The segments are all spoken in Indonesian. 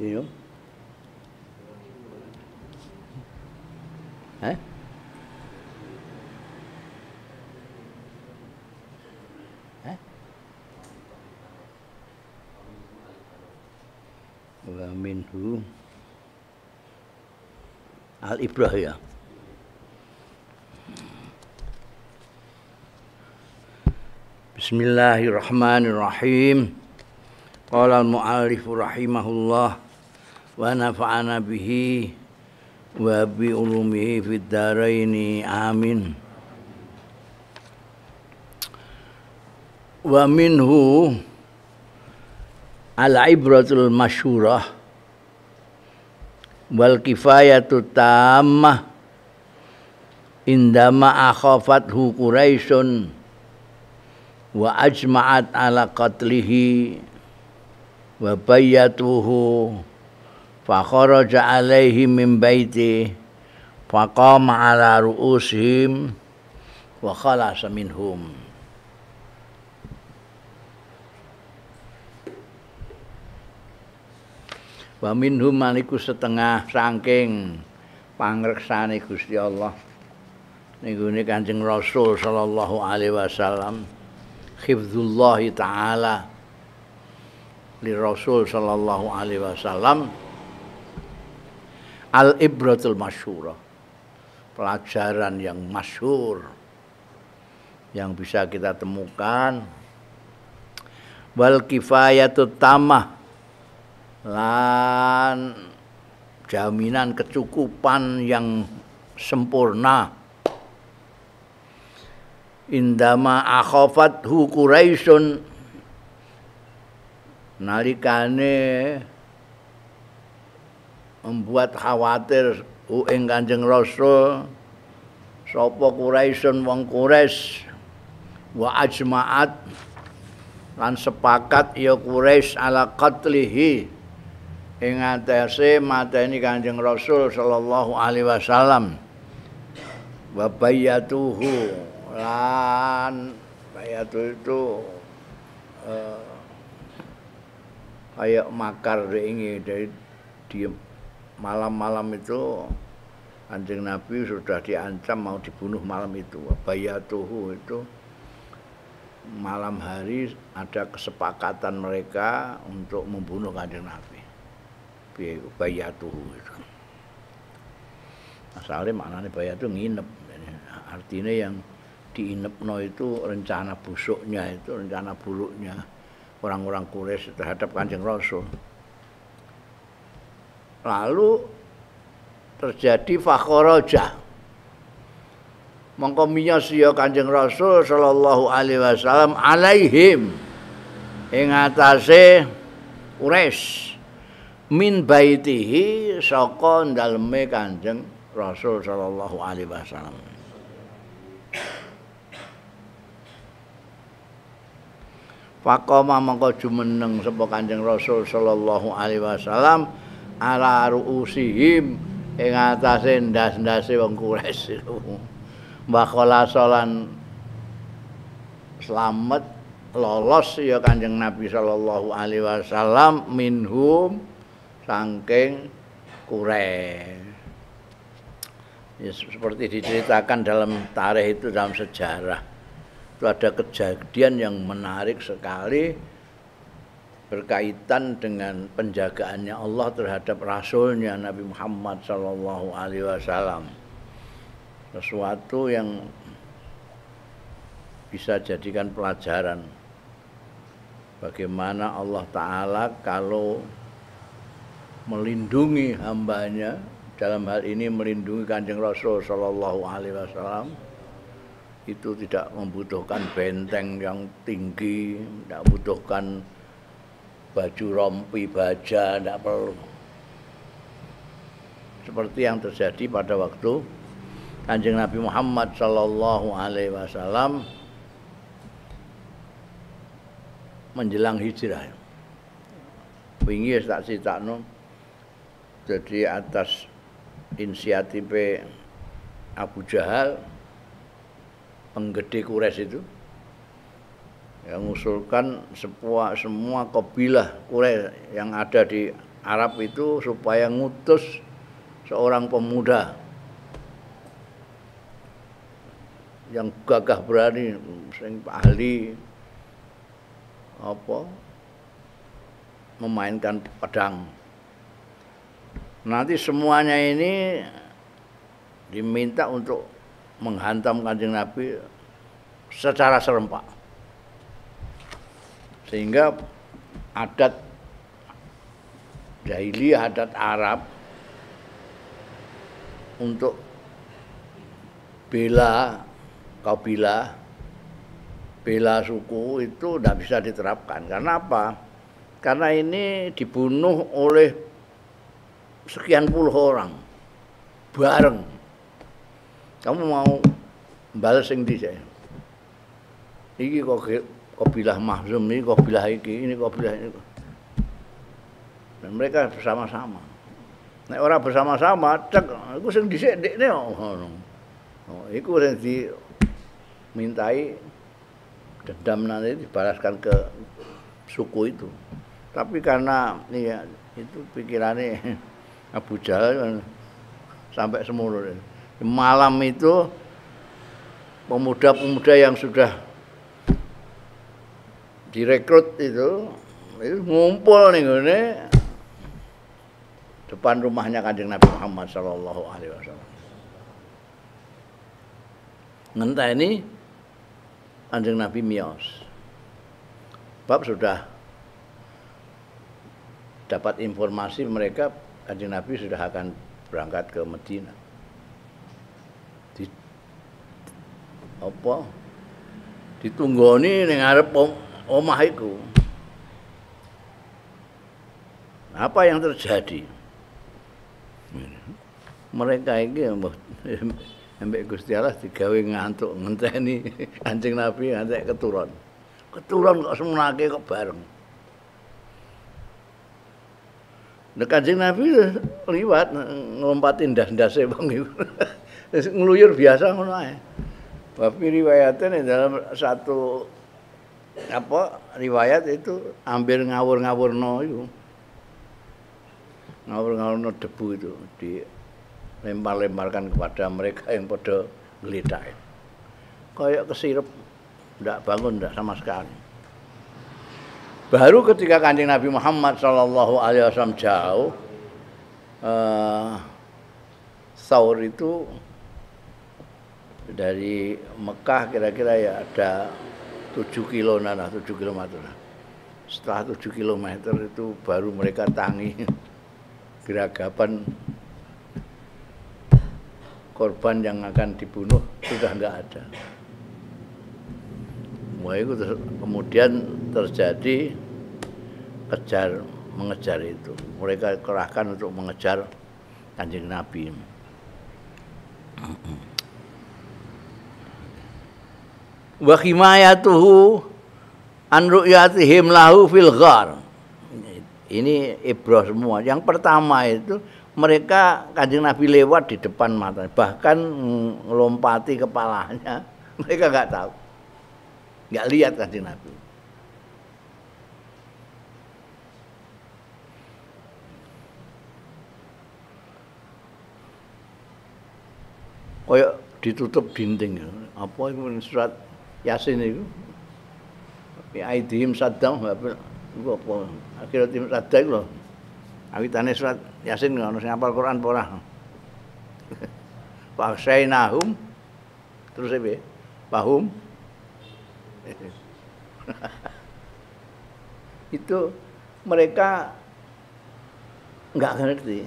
ايوه ها ها ومنه الإبراه ya Bismillahirrahmanirrahim. Qala al-mu'allif rahimahullah wa nafa'ana bihi wa bi ulumihi fid dharaini amin wa minhu al ibratul masyurah wal kifayatu tammah indama akhafathu quraisyun wa ajma'at ala qatlihi wa bayyatuhu fa kharaja alaihi min baiti fa qama ala ru'usihim wa khalasa minhum wa minhum maliku setengah sangking pangreksane Gusti Allah niku Kanjeng Rasul sallallahu alaihi wasallam khifdzullah taala li Rasul sallallahu alaihi wasallam al ibratul masyura pelajaran yang masyur yang bisa kita temukan wal kifayatu tamah lan jaminan kecukupan yang sempurna indama akhafat hu quraisyun nalikane membuat khawatir ueng Kanjeng Rasul sapa Quraisyun wong kures wa ajma'at lan sepakat ya kures ala qatlihi ing mata ini Kanjeng Rasul sallallahu alaihi wasallam wa bayatuhu lan bayatu itu uh, kayak makar ini dari diem malam-malam itu anjing Nabi sudah diancam mau dibunuh malam itu. Bayatuhu itu malam hari ada kesepakatan mereka untuk membunuh kanjeng Nabi. Bayatuhu itu. Asalnya maknanya bayatuhu nginep. Artinya yang diinepno itu rencana busuknya itu rencana buruknya orang-orang Quraisy terhadap kanjeng Rasul. Lalu terjadi fakhoroja. mengkominya miyasiya Kanjeng Rasul sallallahu alaihi wasallam alaihim ing atase Quraisy min baitihi saka daleme Kanjeng Rasul sallallahu alaihi wasallam. Fakoma mongko jumeneng sapa Kanjeng Rasul sallallahu alaihi wasallam ala ruusihim ing atase ndas-ndase wong kures mbakola salan slamet lolos ya Kanjeng Nabi sallallahu alaihi wasallam minhum sangking kures ya, seperti diceritakan dalam tarikh itu dalam sejarah itu ada kejadian yang menarik sekali berkaitan dengan penjagaannya Allah terhadap Rasulnya Nabi Muhammad Sallallahu Alaihi Wasallam sesuatu yang bisa jadikan pelajaran bagaimana Allah Ta'ala kalau melindungi hambanya dalam hal ini melindungi kanjeng Rasul SAW Alaihi Wasallam itu tidak membutuhkan benteng yang tinggi, tidak membutuhkan baju rompi baja tidak perlu seperti yang terjadi pada waktu Kanjeng Nabi Muhammad Shallallahu Alaihi Wasallam menjelang hijrah. Wingi tak sitakno jadi atas inisiatif Abu Jahal penggede Kures itu ya, mengusulkan semua semua kabilah Quraisy yang ada di Arab itu supaya ngutus seorang pemuda yang gagah berani sing ahli apa memainkan pedang nanti semuanya ini diminta untuk menghantam kanjeng Nabi secara serempak sehingga adat jahiliyah, adat Arab untuk bela kabilah, bela suku itu tidak bisa diterapkan. Karena apa? Karena ini dibunuh oleh sekian puluh orang bareng. Kamu mau balas yang dhisik. ini kok Kopilah Mahzum ini, kopilah iki, ini kopilah ini. Dan mereka bersama-sama. Nek nah, ora bersama-sama, cek iku sing dhisik ndekne ngono. Oh, oh, oh, iku sing mintai dendam nanti dibalaskan ke suku itu. Tapi karena ya, itu pikirannya Abu Jahal kan sampai semulur. Malam itu pemuda-pemuda yang sudah direkrut itu itu ngumpul nih ini depan rumahnya kanjeng Nabi Muhammad Shallallahu Alaihi Wasallam. Ngentah ini kanjeng Nabi mios. Bab sudah dapat informasi mereka kanjeng Nabi sudah akan berangkat ke Medina. Di, apa? Ditunggoni ini arep omah itu apa yang terjadi mereka ini sampai Gusti Allah digawe ngantuk ngenteni anjing Nabi ngantek keturun keturun kok semua kok bareng Nek kanjeng Nabi liwat ngelompatin dasdase wong iku. Ngluyur biasa ngono ae. Bab riwayatene dalam satu apa riwayat itu ambil ngawur no itu. ngawur ngawur no debu itu dilempar-lemparkan kepada mereka yang pada geledak. Kayak kesirup tidak bangun tidak sama sekali. Baru ketika kancing Nabi Muhammad Shallallahu Alaihi Wasallam jauh, uh, sahur itu dari Mekah kira-kira ya ada 7 kilo nana, 7 kilometer. Setelah 7 kilometer itu baru mereka tangi geragapan korban yang akan dibunuh sudah nggak ada. Wah itu ter kemudian terjadi kejar mengejar itu. Mereka kerahkan untuk mengejar kanjeng Nabi wa khimayatuhu an ru'yatihim lahu fil ghar. Ini ibrah semua. Yang pertama itu mereka kanjeng Nabi lewat di depan mata, bahkan melompati kepalanya. Mereka nggak tahu, nggak lihat kanjeng Nabi. Kayak ditutup dinding, ya. apa itu surat Yasin itu Tapi aidihim saddam itu apa Akhirnya tim sadda loh. loh. tanya surat Yasin nggak, harus ngapal Quran apa ora Nahum, terus apa? Pak Hum. itu mereka nggak ngerti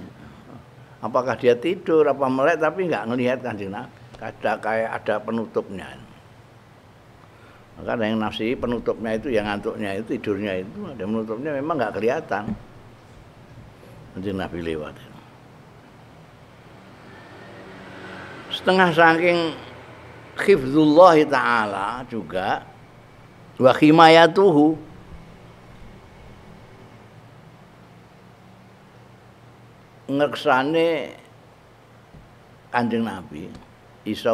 apakah dia tidur apa melek tapi nggak ngelihat kan ada kayak ada penutupnya maka ada yang nafsi penutupnya itu, yang ngantuknya itu, tidurnya itu, ada yang menutupnya memang nggak kelihatan. Nanti Nabi lewat. Setengah saking khifzullah ta'ala juga wa khimayatuhu ngeksane kanjeng Nabi iso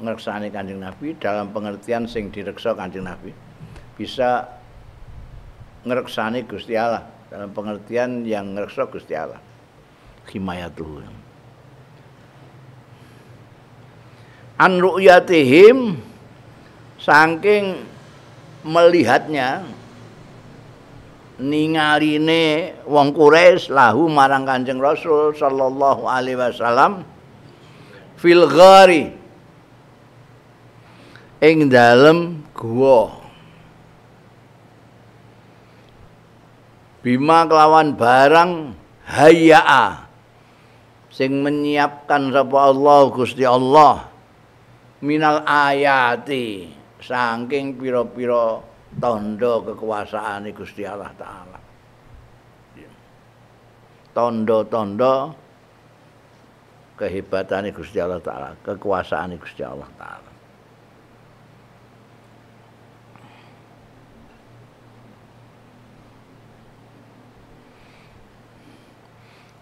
ngeresani Kanjeng Nabi dalam pengertian sing direksa Kanjeng Nabi bisa ngeresani Gusti Allah dalam pengertian yang ngeresa Gusti Allah himayatul an ru'yatihim saking melihatnya ningaline wong Quraisy lahu marang Kanjeng Rasul sallallahu alaihi wasallam fil ghari ing dalem guwa bima kelawan barang hayaa sing menyiapkan sapa Allah Gusti Allah minal ayati saking pira-pira tondo kekuasaan Gusti Allah taala tondo-tondo kehebatan Gusti Allah taala kekuasaan Gusti Allah taala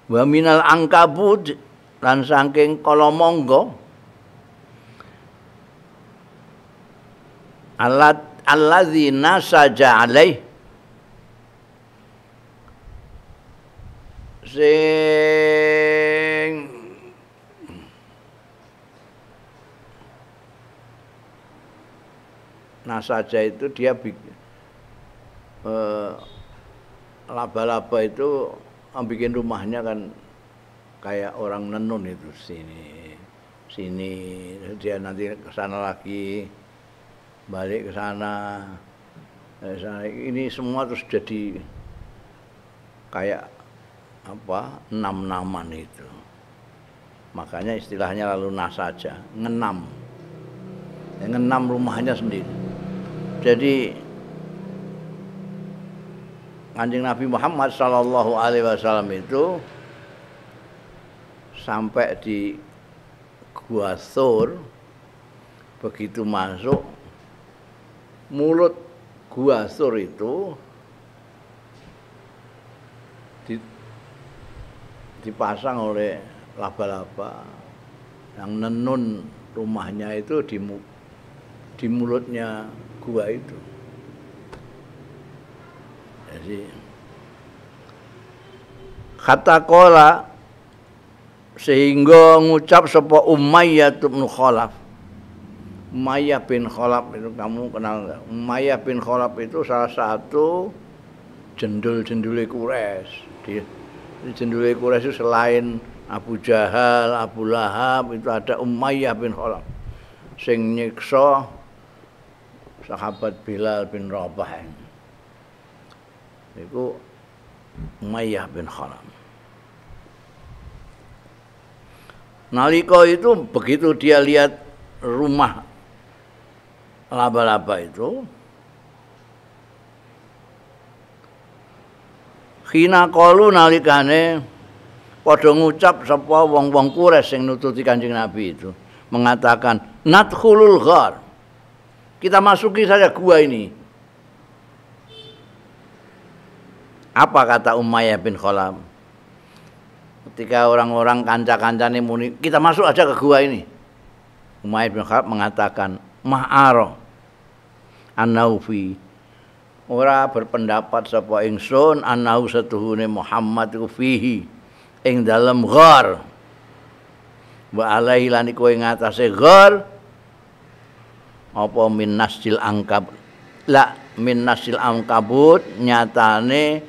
wa minal angkabut lan saking kala monggo alat allazi nasaja alaih sing nasaja itu dia bikin eh, laba-laba itu bikin rumahnya kan kayak orang nenun itu sini sini dia nanti ke sana lagi balik ke sana ini semua terus jadi kayak apa enam naman itu makanya istilahnya lalu nas saja ngenam ya, ngenam rumahnya sendiri jadi Kanjeng Nabi Muhammad sallallahu alaihi wasallam itu sampai di Gua Sur begitu masuk mulut Gua Sur itu dipasang oleh laba-laba yang nenun rumahnya itu di di mulutnya gua itu. Jadi ya, kata kola sehingga ngucap sapa Umayyah bin Khalaf. Umayyah bin Khalaf itu kamu kenal enggak? Umayyah bin Khalaf itu salah satu jendul-jendule Quraisy. Di jendule Quraisy itu selain Abu Jahal, Abu Lahab itu ada Umayyah bin Khalaf sing nyiksa sahabat Bilal bin Rabah. Itu Umayyah bin Kharam. Naliko itu begitu dia lihat rumah laba-laba itu Kina kalu nalikane padha ngucap sapa wong-wong kures sing nututi Kanjeng Nabi itu mengatakan nadkhulul ghar. Kita masuki saja gua ini. Apa kata Umayyah bin Khalaf? Ketika orang-orang kanca-kanca ini muni, kita masuk aja ke gua ini. Umayyah bin Khalaf mengatakan, Ma'aro Anaufi ora berpendapat sapa ingsun anau setuhune Muhammad iku fihi ing dalam ghar wa alaihi lan iku ing atase ghar apa min nasil angkab la min nasil angkabut nyatane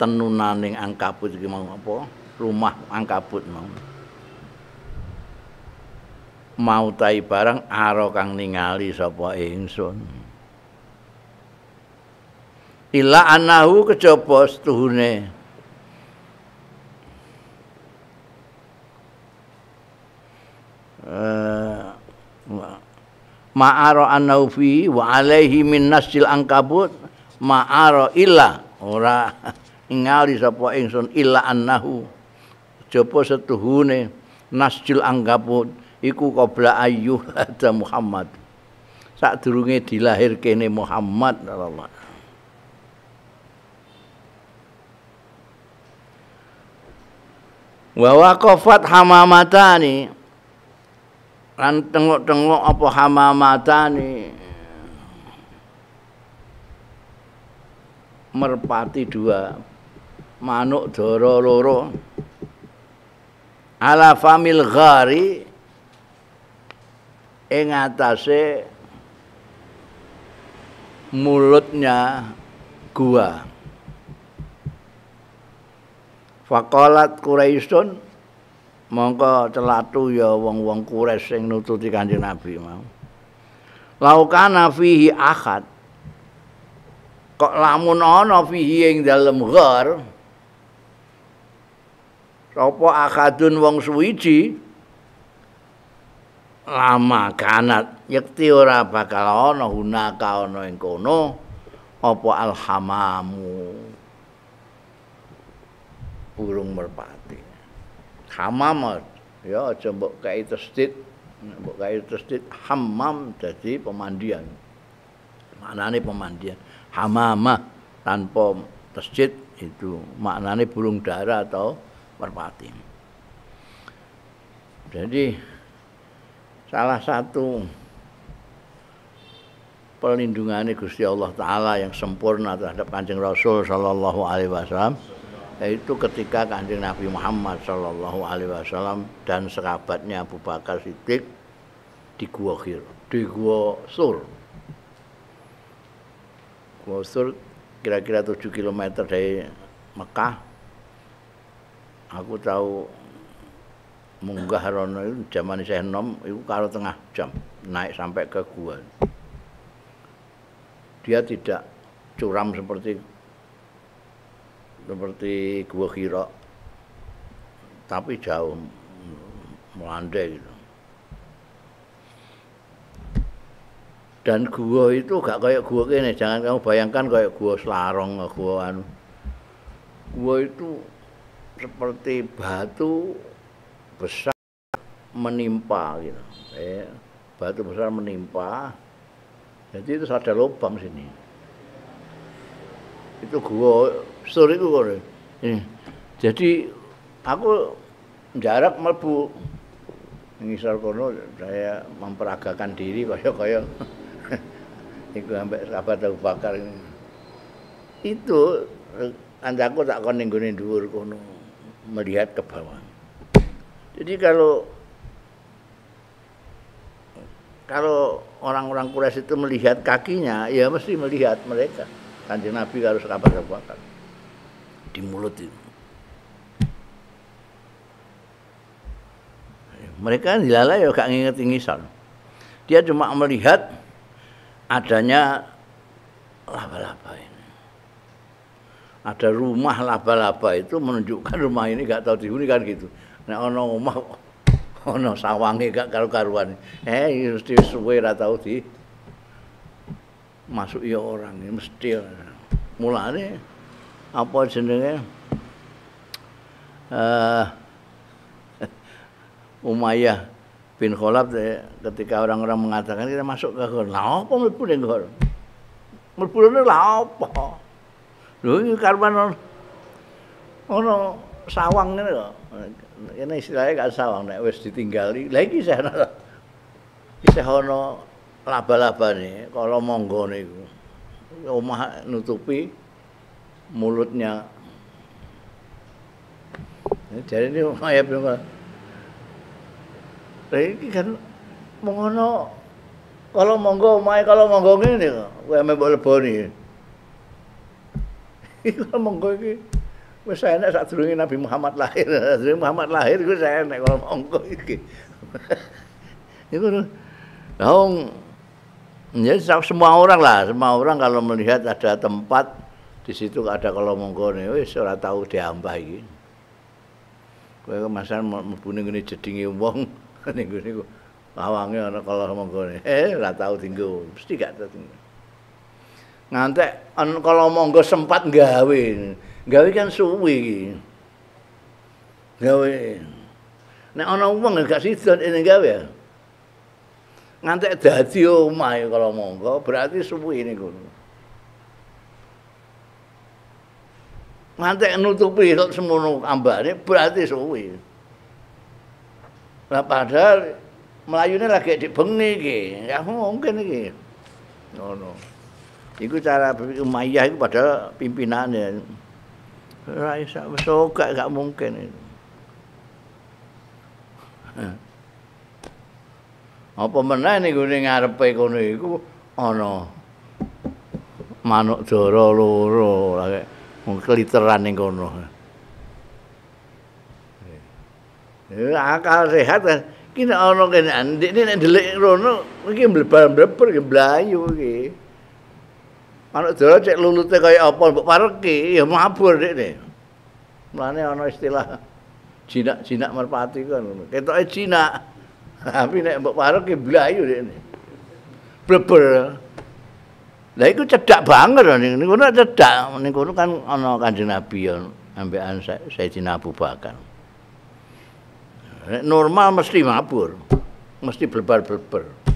tenunaning angkabut iki mau apa rumah angkabut mau mau tai barang ara kang ningali sapa ingsun ila anahu kejaba setuhune uh, eh, ma'ara anahu fi wa alaihi min nasil angkabut ma'ara illa ora ngali sapa ingsun illa annahu jopo setuhune nasjul anggapu iku qabla ayyuh ada Muhammad dilahir dilahirkene Muhammad sallallahu alaihi wa waqafat hamamatani lan tengok-tengok apa hamamatani merpati dua manuk doro loro ala famil ghari ing atase mulutnya gua faqalat quraisyun mongko celatu ya wong-wong kures sing nututi kanjeng nabi mau laukana fihi akad kok lamun ana fihi ing dalem ghar sapa akadun wong suwiji lama kanat yekti ora bakal ana hunaka ana ing kono apa alhamamu burung merpati hamam ya aja mbok kae tesdit mbok kae tesdit hamam dadi pemandian maknane pemandian hamamah tanpa tesdit itu maknane burung dara atau merpati. Jadi salah satu pelindungan Gusti Allah Ta'ala yang sempurna terhadap kanjeng Rasul Sallallahu Alaihi Wasallam yaitu ketika kanjeng Nabi Muhammad Sallallahu Alaihi Wasallam dan serabatnya Abu Bakar Siddiq di Gua Khir, di Gua Sur. Gua Sur kira-kira 7 km dari Mekah aku tahu munggah rono itu zaman saya nom itu kalau tengah jam naik sampai ke gua dia tidak curam seperti seperti gua kira tapi jauh melandai gitu dan gua itu gak kayak gua kene jangan kamu bayangkan kayak gua selarong gua anu gua itu seperti batu besar menimpa gitu. Eh, batu besar menimpa. Jadi itu ada lubang sini. Itu gua sore itu kore. Eh, jadi aku jarak melbu ngisar kono saya memperagakan diri kaya-kaya itu sampai sahabat eh, tahu Bakar itu anjaku tak kon ning dhuwur kono melihat ke bawah. Jadi kalau kalau orang-orang kuras itu melihat kakinya, ya mesti melihat mereka. Kanjeng Nabi harus kabar kabar di mulut itu. Mereka dilala ya gak nginget ngisan. Dia cuma melihat adanya laba-laba. Ya ada rumah laba-laba itu menunjukkan rumah ini gak tahu dihuni kan gitu. Nek nah, ana omah ana sawange gak karo karuan Eh mesti suwe ra tahu di masuk ya orang ini mesti. Ya. Mulane apa jenenge? Eh Umayyah bin Khalaf eh, ketika orang-orang mengatakan kita masuk ke gor. Lah apa mlebu ning gor? Mlebu lah apa? Lho iki karuan ono sawang ngene lho. Kene istilahnya gak sawang nek wis ditinggali. Lah iki saya ono. Isih ono laba nih kala monggo niku. Omah nutupi mulutnya. Jadi ini kalau ini kan mengono kalau monggo mai kalau monggo ini kok kowe boleh boleh Iku iya, monggo iki wis enak sadurunge Nabi Muhammad lahir. Sadurunge Muhammad lahir saya enak kalau monggo iki. Iku Laung ya semua orang lah, semua orang kalau melihat ada tempat di situ ada kalau monggo ne wis ora tau diambah iki. Kowe masan mlebu ning ngene jedinge wong ning ngene awange ana kalau monggo ne. Eh ora tau pasti mesti gak tau ngantek an kala monggo sempat gawe. Gawe kan suwi iki. Gawe. Nek ana wong gak sida ini gawe. Ngantek dadi omah kala monggo berarti suwi niku. Ngantek nutupi semono ambane berarti suwi. Lah padahal mlayune lagi di bengi iki. Ya mungkin iki. Ngono. Oh, Iku cara berpikir Umayyah itu padahal pimpinannya. Raisa, soga gak mungkin itu. Apa mana ini ngarepe kono iku ana manuk jara loro lagi ngkliteran ning kono. Eh akal sehat kan kene ana kene ndek nek delik rono iki mblebar-mbleber iki mblayu iki. Manuk Jawa cek lulute kaya apa mbok pareki ya mabur dekne. Mulane ana istilah jinak-jinak merpati kan. Ketoke jinak. Tapi nek mbok pareki blayu dekne. Bleber. Lah iku cedak banget ning ngono cedak ning kono kan ana Kanjeng Nabi ya ambekan Sayyidina Abu Bakar. normal mesti mabur. Mesti blebar-bleber.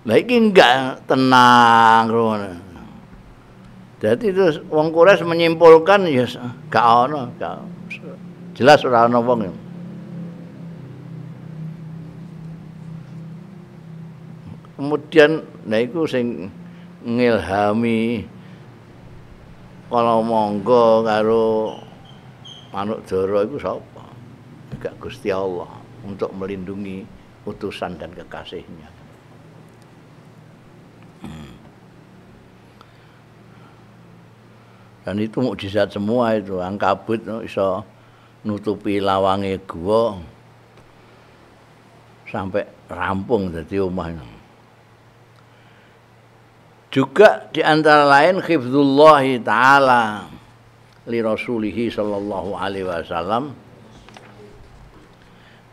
Lagi enggak tenang ngono. Jadi itu wong Quraisy menyimpulkan ya yes, enggak ono, enggak. Jelas ora ono wong. Kemudian nah iku sing ngilhami kala monggo karo manuk doro iku sapa? Enggak Gusti Allah untuk melindungi utusan dan kekasihnya. Dan itu mukjizat semua itu. Angkabut iso nutupi lawange gua sampai rampung jadi rumahnya. Juga di antara lain khifdullah taala li rasulihi sallallahu alaihi wasallam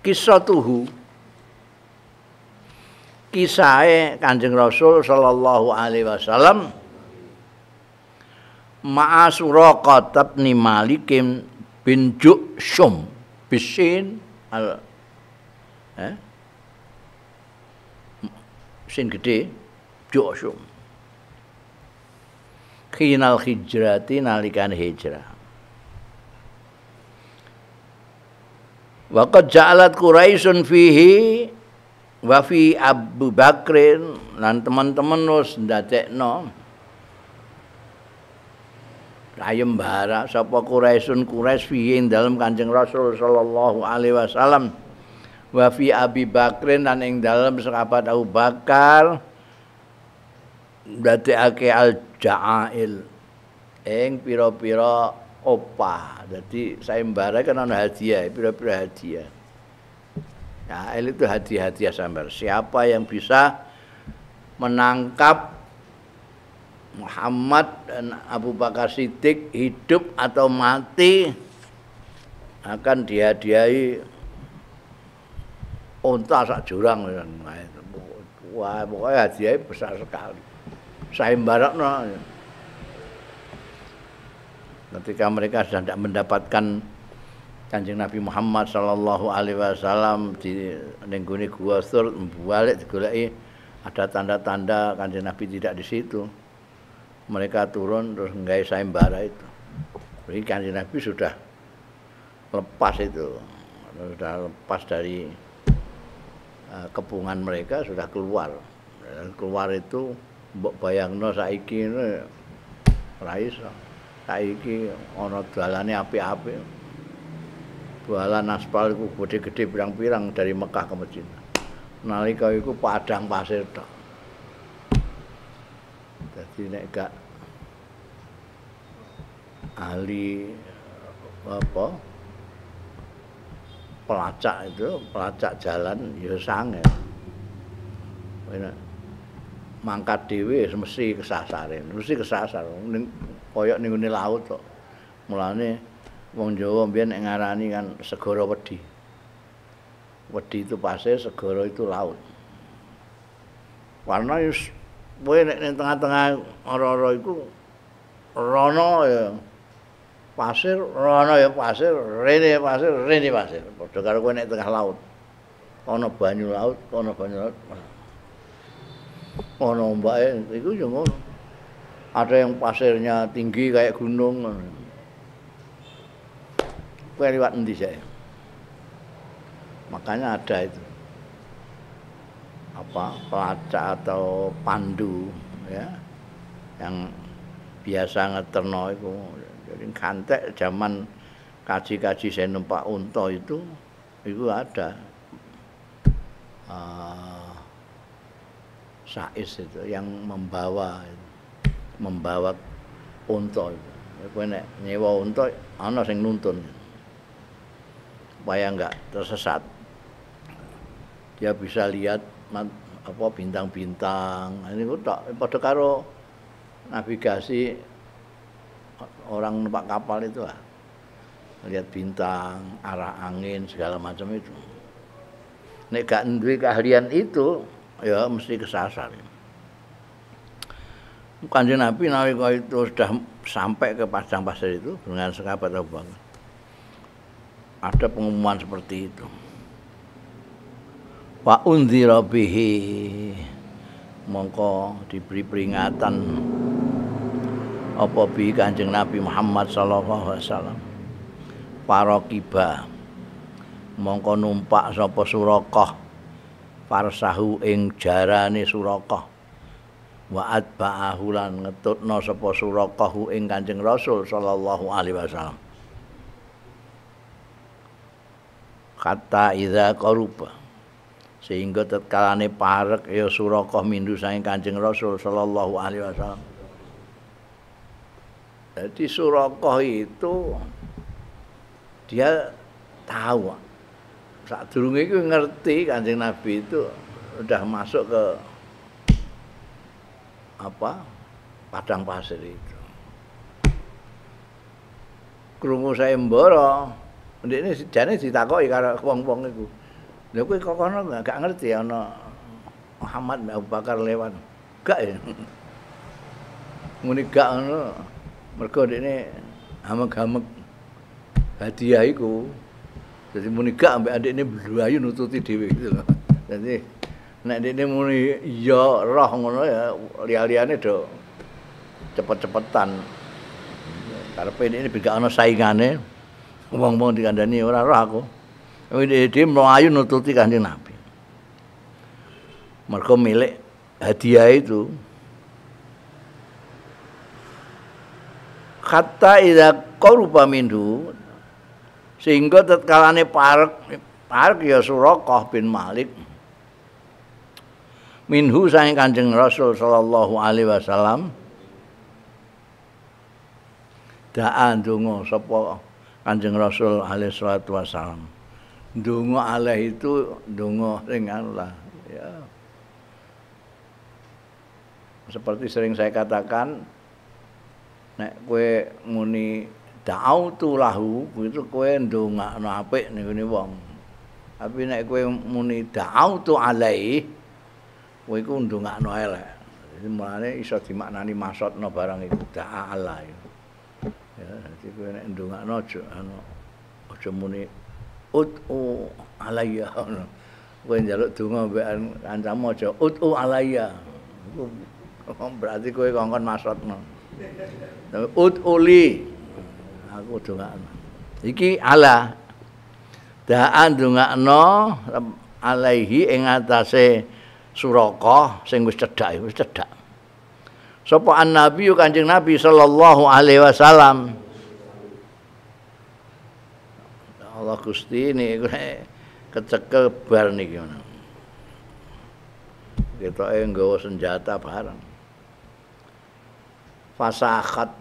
kisah tuhu kisah Kanjeng Rasul sallallahu alaihi wasallam ma'a Suraqah bin Malik bin Ju'shum bisin al eh? sin gede Ju'shum khinal hijrati nalikan hijrah Waqad ja'alat Quraisyun fihi wa Abu Bakrin lan teman-teman wis ndadekno kayembara iya sapa Quraisyun Quraisy fihi dalam Kanjeng Rasul sallallahu alaihi wasallam wa fi Abi Bakrin dan ing dalem sahabat Abu Bakar ndadekake al ja'ail ing pira-pira opa, dadi sayembara kan ana hadiah pira-pira hadiah Ja'ail itu hati hadiah sambar siapa yang bisa menangkap Muhammad dan Abu Bakar Siddiq hidup atau mati akan dihadiahi unta sak jurang wah pokoknya hadiah besar sekali saya barakno ketika mereka sudah tidak mendapatkan Kanjeng Nabi Muhammad sallallahu alaihi wasallam di ning gua sur membalik digulai ada tanda-tanda Kanjeng Nabi tidak di situ. mereka turun terus nggak sayembara itu. Jadi kanji Nabi sudah lepas itu, sudah lepas dari uh, kepungan mereka sudah keluar. keluar itu mbok bayangno saiki ini rais saiki ono dalane api-api dalan aspal iku gede-gede pirang-pirang dari Mekah ke Madinah nalika iku padang pasir tok Jadi nek ahli eh, apa pelacak itu pelacak jalan ya sangat ya. mangkat dewi mesti kesasarin mesti kesasar ning koyok ning laut kok mulane wong Jawa mbiyen ngarani kan segara wedi wedi itu pasir segara itu laut warna kowe nek ning tengah-tengah ora-ora iku rono ya pasir rono ya pasir rene pasir rene pasir padha karo kowe nek tengah laut ana banyu laut ana banyu laut ana ombake iku yo ngono ada yang pasirnya tinggi kayak gunung kowe liwat endi sih makanya ada itu apa pelacak atau pandu ya yang biasa ngeterno itu jadi kantek zaman kaji-kaji saya numpak unta itu itu ada uh, saiz itu yang membawa membawa unta itu ya, kowe nek nyewa unta ana sing nuntun supaya enggak tersesat dia bisa lihat apa bintang-bintang ini tak padha karo navigasi orang numpak kapal itu lah lihat bintang arah angin segala macam itu nek gak duwe keahlian itu ya mesti kesasar Kanjeng Nabi nalika itu sudah sampai ke padang pasir itu dengan sekabat Abu Bakar ada pengumuman seperti itu wa unzira bihi mongko diberi peringatan apa bi Kanjeng Nabi Muhammad sallallahu alaihi wasallam para kibah mongko numpak sapa surakah farsahu ing jarane surakah wa'at ba'ahulan ngetutno sapa surakahu ing Kanjeng Rasul sallallahu alaihi wasallam kata iza qaruba sehingga tetkalane parek ya surakoh mindu saing kanjeng rasul sallallahu alaihi wasallam jadi surakoh itu dia tahu saat dulu itu ngerti kanjeng nabi itu udah masuk ke apa padang pasir itu kerumus saya mboro ini jadi ditakoi karena kuang-kuang itu Lha kowe kok ana gak ngerti ana Muhammad Abu Bakar lewat. Gak ya. Muni gak ngono. Mergo ini hamek-hamek hadiah iku. Jadi muni gak ambek adik ini blayu nututi dhewe gitu loh. Jadi nek adik ini muni ya roh ngono ya liyane do cepet-cepetan. Karepe ini ben gak ana saingane. Wong-wong dikandani ora roh aku. Dia melayu nututi kanjeng Nabi. Mereka milik hadiah itu. Kata ida korupa mindu sehingga tatkalane parek parek ya Surakoh bin Malik minhu saking Kanjeng Rasul sallallahu alaihi wasallam daan dungu sapa Kanjeng Rasul alaihi salatu wasallam Dungo aleh itu dungo ringan lah ya seperti sering saya katakan nek kue muni tu lahu itu kue kowe nape nih niku wong tapi nek kue muni tu alai kue iku ndongakno elek jadi mulanya iso dimaknani no barang itu da'a alai ya jadi kue nek ndongakno aja anu ojo muni utu oh, alayya ngono. Kowe njaluk donga mbek kancamu aja utu oh, alayya. Oh, berarti kowe kongkon masrotno. Tapi li aku donga. Iki ala daan dongakno alaihi ing atase suraka sing wis cedhak wis cedhak. Sapa an-nabi kanjeng Nabi sallallahu alaihi wasallam Allah Gusti ini kowe kecekel bar niki ngono. Ketoke nggawa senjata bareng. Fasahat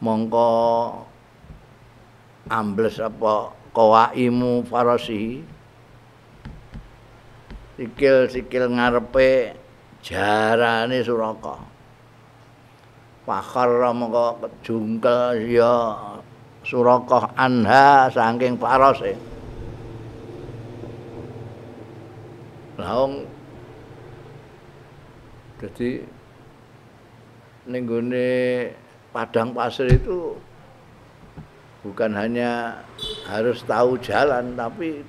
mongko ambles apa kowaimu farasihi sikil-sikil ngarepe jarane suraka fakhar mongko kejungkel, ya surakoh anha saking parose. Laung jadi ning padang pasir itu bukan hanya harus tahu jalan tapi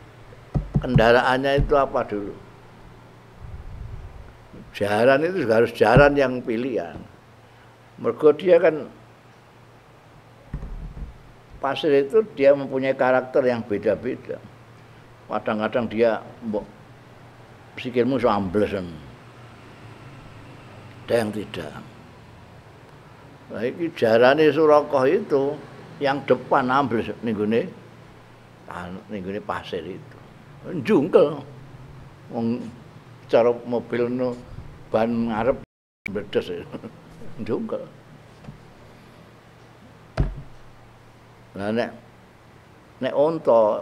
kendaraannya itu apa dulu. Jaran itu juga harus jaran yang pilihan. Mergo dia kan pasir itu dia mempunyai karakter yang beda-beda. Kadang-kadang dia so amblesan, Ada yang tidak. Nah, ini jarane Surakoh itu yang depan ambles ninggune anu, ninggune pasir itu. Jungkel. Wong cara mobil no ban ngarep bledes. Jungkel. Nah nek nek onto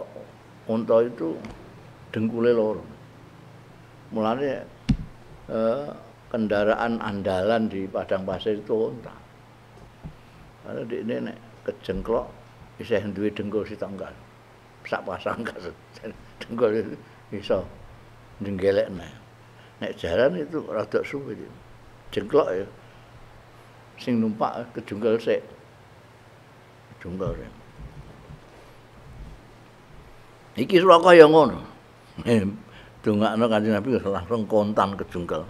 onto itu dengkule loro. Mulane eh, kendaraan andalan di padang pasir itu onta. Karena di ini nek kejengklok bisa hendui dengkul si tanggal. Sak pasang dengkul itu bisa dengkelek Nek jalan itu rada suwe. Jengklok ya. Sing numpak kejungkel sik. Jungkel sik. Iki Suraka ya ngono. Eh, dongakno Kanjeng Nabi langsung kontan kejungkel.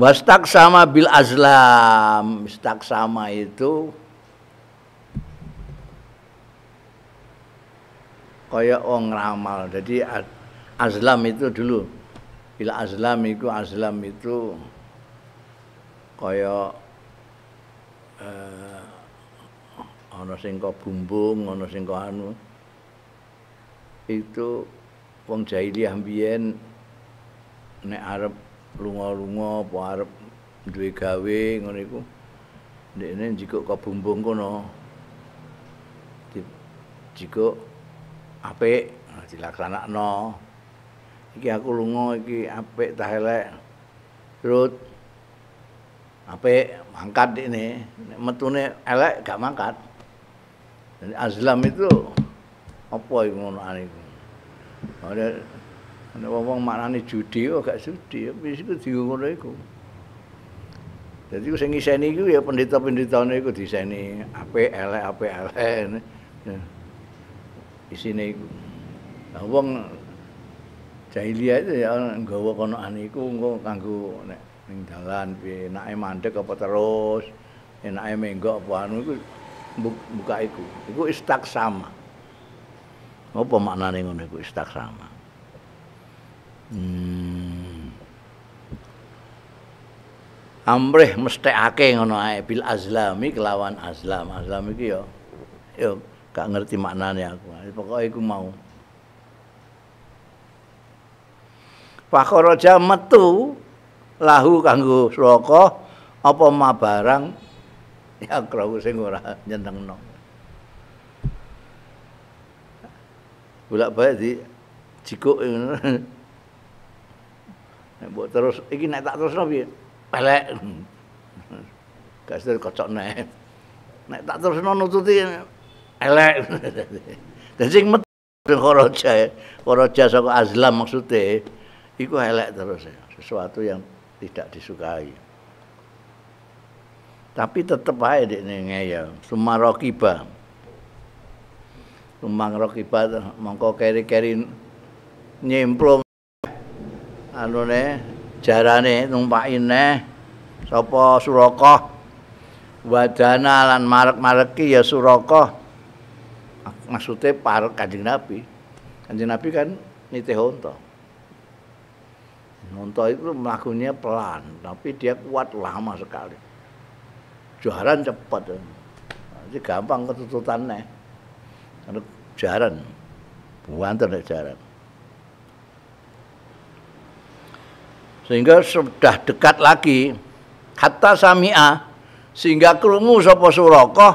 Wastak sama bil azlam, stak sama itu kaya wong ramal. Jadi azlam itu dulu bil azlam itu azlam itu kaya eh, ana sing kok bumbung, ana sing kok anu. Itu wong jahiliyah mbiyen nek arep lunga-lunga apa arep duwe gawe ngono iku Nek ndekne jikok kok bumbung kono. Jikok apik dilaksanakno. Iki aku lunga iki apik ta elek. Rut apik mangkat ini, nek metune elek gak mangkat. Jadi azlam itu apa iku ngonoan ane itu? Ada ada orang maknani judi, oh gak judi, tapi iku. diukur iku Jadi saya ngisi ini ya pendeta-pendeta iku diseni, di sini apa ele apa ele ini di sini itu. Wong itu ya nggawa kono iku, itu nggak kanggo nek ning dalan piye enake mandek apa terus enake menggo apa anu itu buka iku iku istak sama apa maknane ngono iku istak sama hmm. amrih mestekake ngono ae bil azlami kelawan azlam azlam iki yo yo gak ngerti maknane aku pokoke iku mau Pakoro jam metu lahu kanggo suroko apa mabarang barang ya krawu sing ora nyenengno bolak balik di cikuk Mbok terus iki nek tak terusno piye? Pelek. Kasil kocok nek. Nek tak terusno nututi elek. Dan sing met koroja, koroja saka azlam maksude iku elek terus sesuatu yang tidak disukai. Tapi tetep aja dek ngeyel. Suma rokiba. Suma rokiba mongko keri-keri nyemplung anu ne jarane numpain neh sopo surokoh, wadana lan marek-mareki ya surokoh, maksudnya par Kanjeng napi, Kanjeng napi kan nitehonto, honto honto itu melakunya pelan tapi dia kuat lama sekali Jaran cepat. Jadi gampang ketututannya. Karena jaran, bukan ternyata jaran. Sehingga sudah dekat lagi hatta sami'a sehingga krungu sapa Suraka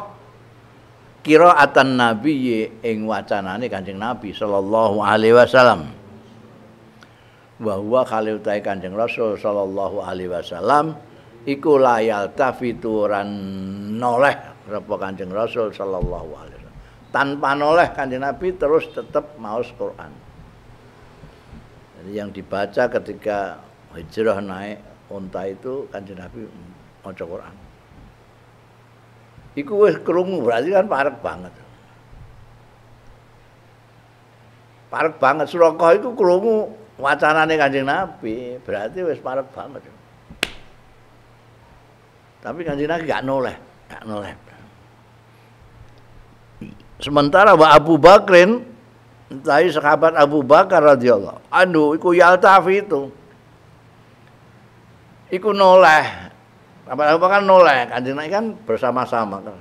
kira atan nabi ing wacanane kancing Nabi sallallahu alaihi wasallam. bahwa huwa kali Kanjeng Rasul sallallahu alaihi wasallam iku layal tafituran noleh sapa Kanjeng Rasul sallallahu alaihi wasallam. Tanpa noleh Kanjeng Nabi terus tetap maos Quran. Jadi yang dibaca ketika hijrah naik unta itu Kanjeng Nabi maca Quran. Iku wis krungu berarti kan parek banget. Parek banget Surakoh itu krungu wacanane Kanjeng Nabi, berarti wis parek banget. Tapi kanjeng Nabi gak noleh, gak noleh. Sementara Mbak Abu Bakrin tadi sahabat Abu Bakar radhiyallahu anhu ikut yaltafi itu. ikut noleh. apa Abu Bakar noleh, kanjeng Nabi kan bersama-sama kan.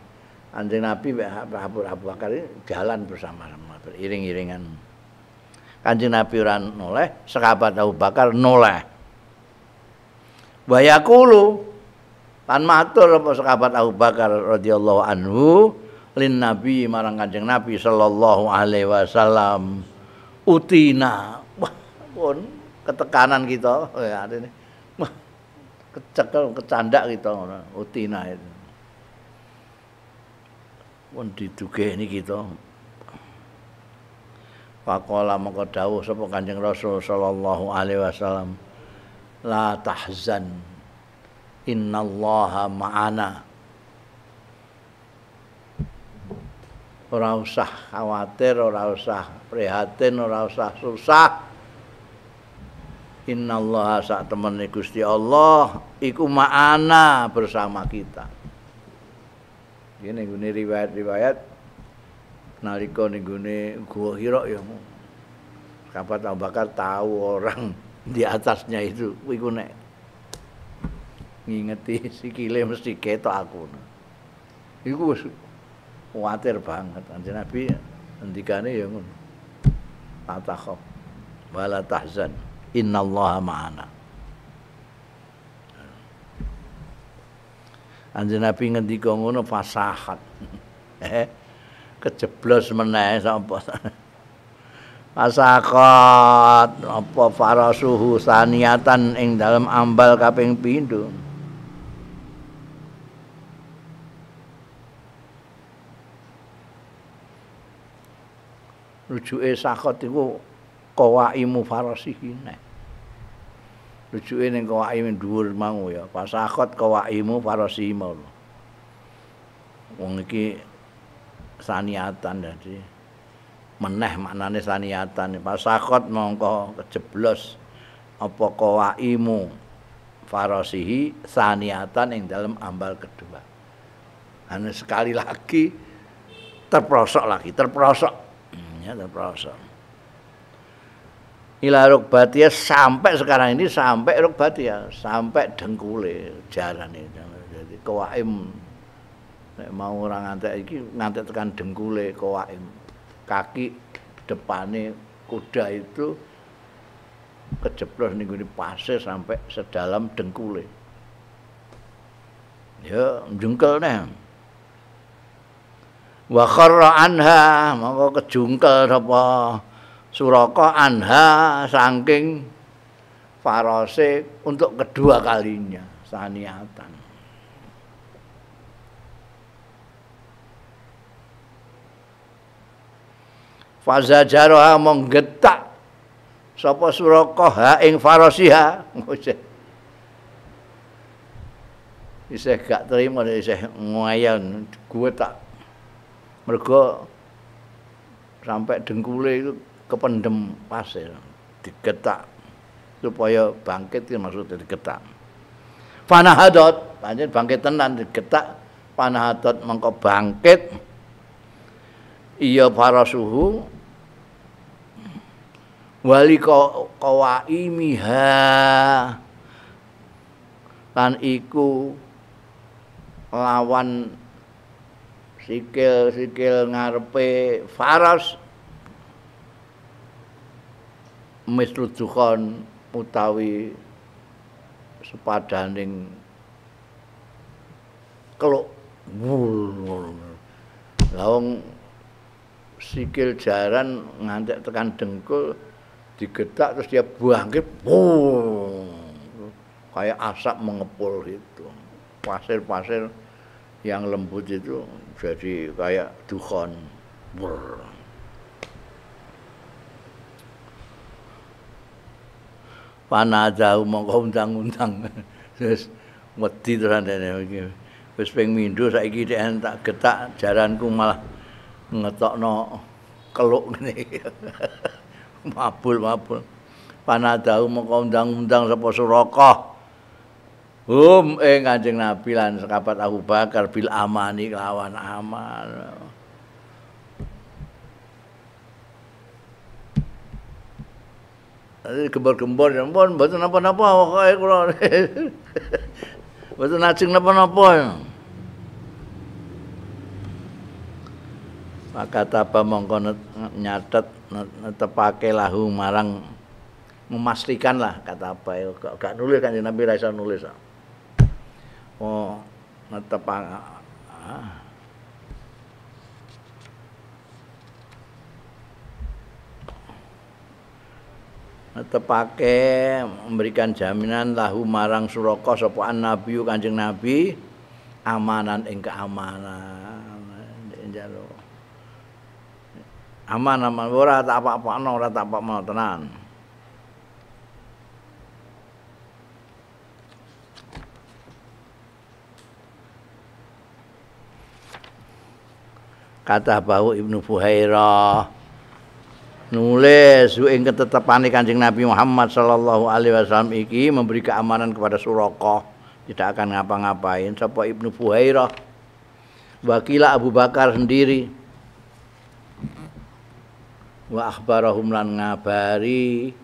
Kanjeng Nabi Abu, Abu Bakar ini jalan bersama-sama beriring-iringan. Kanjeng Nabi ora noleh, sahabat Abu Bakar noleh. Bayakulu Tan matur apa sahabat Abu Bakar radhiyallahu anhu lin Nabi marang Kanjeng Nabi sallallahu alaihi wasallam utina. Wah, pun ketekanan kita oh, ya ini. kecekel kecandak kita ngono, utina itu. Pun ini kita. Pakola maka dawuh sapa Kanjeng Rasul sallallahu alaihi wasallam la tahzan innallaha ma'ana ora usah khawatir ora usah prihatin ora usah susah innallaha sak temene Gusti Allah iku ma'ana bersama kita ini gune riwayat-riwayat nalika ning gune gua Hira ya kapan Abu Bakar tahu orang di atasnya itu iku nek ngingeti sikile mesti ketok aku. Iku wis kuwatir banget. Anjir Nabi ngendikane ya ngono. Atakhaf wala tahzan. Innallaha ma'ana. Anjir Nabi ngendika ngono fasahat. Kejeblos meneh sapa. fasahat apa farasuhu saniatan ing dalam ambal kaping pindho. rujuke sakot iku kawai mufarasihine. Rujuke ning kawai dhuwur mau ya, pas sakot kawai mufarasihine. Wong iki saniatan dadi meneh maknane saniatan pas sakot mongko kejeblos apa kawai farasihi saniatan ing dalam ambal kedua. Hanya sekali lagi terprosok lagi, terprosok ya terperosok ila rukbatia sampai sekarang ini sampai rukbatia sampai dengkule jalan ini jadi kawaim nek mau orang ngantek iki ngantek tekan dengkule kawaim kaki depane kuda itu kejeblos ning gone pasir sampai sedalam dengkule ya jengkel nih wa kharra anha maka kejungkel sapa Suraka anha saking farose untuk kedua kalinya saniatan Fazajaroha menggetak sopo Suraka ha ing farasiha isih gak terima isih ngoyon gue tak mergo sampai dengkule itu kependem pasir digetak supaya bangkit itu maksudnya digetak fanahadot panjen bangkit tenan digetak fanahadot mengko bangkit iya para suhu wali qawaimiha lan iku lawan sikil-sikil ngarepe faras mislujukon utawi sepadaning keluk laung sikil jaran ngantek tekan dengkul digetak terus dia buangkit kayak asap mengepul itu pasir-pasir yang lembut itu jadi kayak dukon Brr. Panadau mongko undang-undang. Terus wedi terus iki. Wis ping mindhu saiki tak getak jaranku malah ngetokno keluk ngene. mabul-mabul. Panadau mongko undang-undang sapa Suraka hum ing eh, Kanjeng Nabi lan sahabat Abu Bakar bil amani lawan aman. gembor-gembor ya pun mboten napa-napa pokoke kula. Mboten ajeng napa-napa. Maka apa mongko nyatet netepake lahu marang memastikan lah kata apa ya, gak nulis kan Nabi ra nulis. Oh, natapang. Ah. Natepake memberikan jaminan lahu marang suraka sapa nabi Kanjeng Nabi amanan ing keamanan. Aman aman ora tak apa-apa ora tak apa-apa apa, apa. kata bahu Ibnu Fuhairah nulis ing ketetepane Kanjeng Nabi Muhammad sallallahu alaihi wasallam iki memberi keamanan kepada Surakoh tidak akan ngapa-ngapain sapa Ibnu Fuhairah wakila Abu Bakar sendiri wa akhbarahum lan ngabari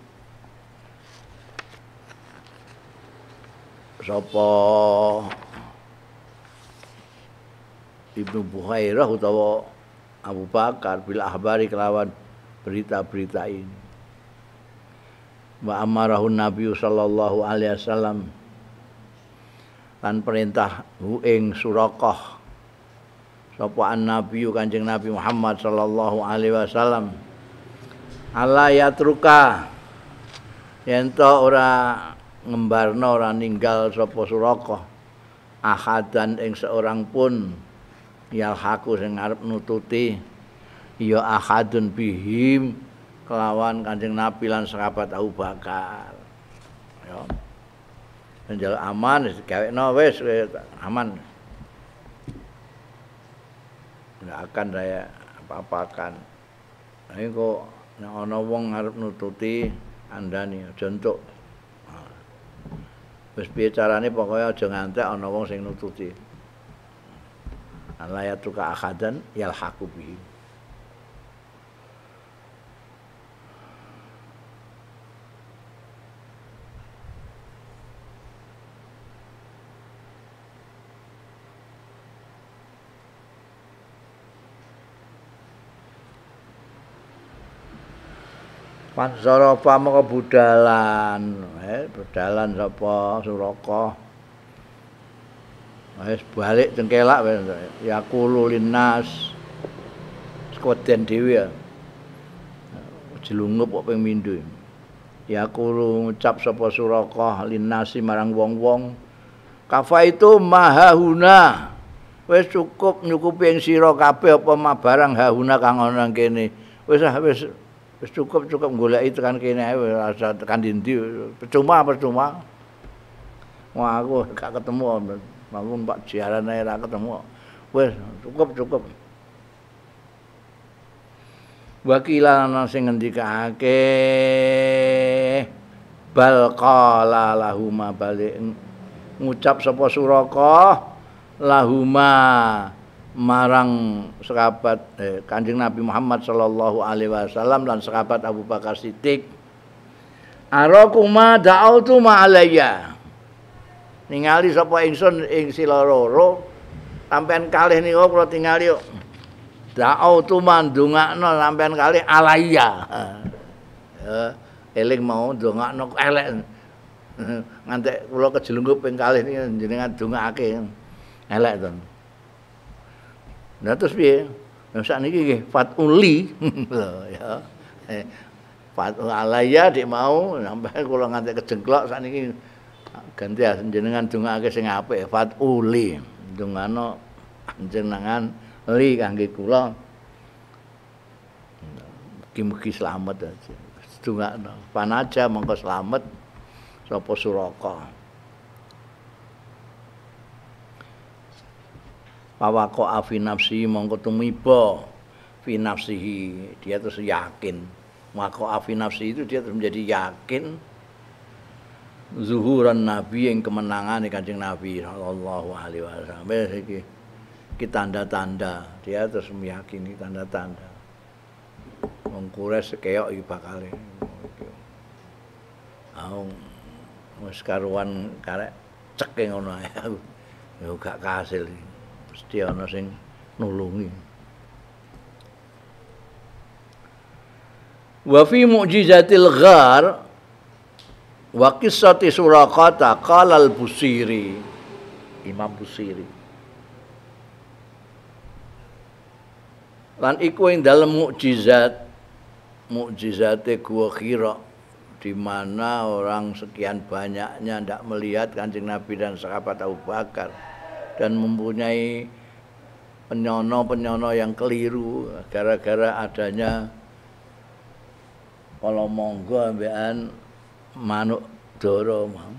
sapa Ibnu Bukhairah utawa Abu Bakar bil ahbari kelawan berita-berita ini. Wa amarahu Nabi sallallahu alaihi wasallam lan perintah hu ing Surakah sapa Nabi Kanjeng Nabi Muhammad sallallahu alaihi wasallam ala yatruka yen ora ngembarno ora ninggal sapa Surakah ahadan ing seorang pun ya haku sing arep nututi ya ahadun bihim kelawan kanjeng nabi lan sahabat Abu Bakar ya njaluk aman gawe no wis aman enggak akan saya apa-apakan ini kok nek ana wong arep nututi andani aja entuk wis piye carane pokoke aja ngantek ana wong sing nututi Alayatuka akadan yalhaqu bihim. Pan soropa mau kebudalan, eh budalan sapa Suraka. Wis balik cengkelak ya linnas. Skoden dhewe ya. Jelungup kok ping mindu. Ya kulu ngucap sapa surakah linnasi marang wong-wong. Kafa itu maha huna. Wis cukup nyukupi ing sira kabeh apa mah barang hauna kang ana nang kene. Wis wis wis cukup cukup golek tekan kan kene ae tekan dindi percuma percuma. Wah aku gak ketemu. Ambil. Namun Pak Jiaran ae ra ketemu. Wis cukup-cukup. Wakila ana sing ngendikake bal qala lahuma balik ngucap sapa Suraka lahuma marang sahabat eh, Kanjeng Nabi Muhammad sallallahu alaihi wasallam lan sahabat Abu Bakar Siddiq Arakuma da'autu ma'alayya Ningali sapa ingsun ing sila loro. kali kalih nika kula tingali yo. Da'au tu mandungakno sampeyan kalih alaiya. Ya, eling mau ndongakno elek. Ngantek kula kejelunggup ping kalih niki jenengan dongakake. Elek to. Nah terus piye? Nah ini Fat fatuli. ya. Eh, Fatu alaya dik mau sampai kalau nganti kejengklok ini. ganti jenengan dongake sing apik fatuli dongano jenengan li kangge kula mugi-mugi slamet dongakno panaja mongko slamet sapa suraka pawako afi nafsi mongko tumibo. fi nafsihi dia terus yakin mako afi nafsi itu dia terus menjadi yakin zuhuran nabi yang kemenangan kancing nabi sallallahu alaihi wasallam iki iki tanda-tanda dia terus meyakini tanda-tanda wong kures keok iki bakale aung wis karuan karek cek ngono ae yo gak kasil Pasti ana sing nulungi wa fi mu'jizatil ghar Wa kisati Surakata kalal busiri. Imam Busiri. Lan iku ing dalem mukjizat mukjizate gua kira di mana orang sekian banyaknya tidak melihat kancing Nabi dan sahabat Abu Bakar dan mempunyai penyono-penyono yang keliru gara-gara adanya kalau monggo ambean manuk doro mau.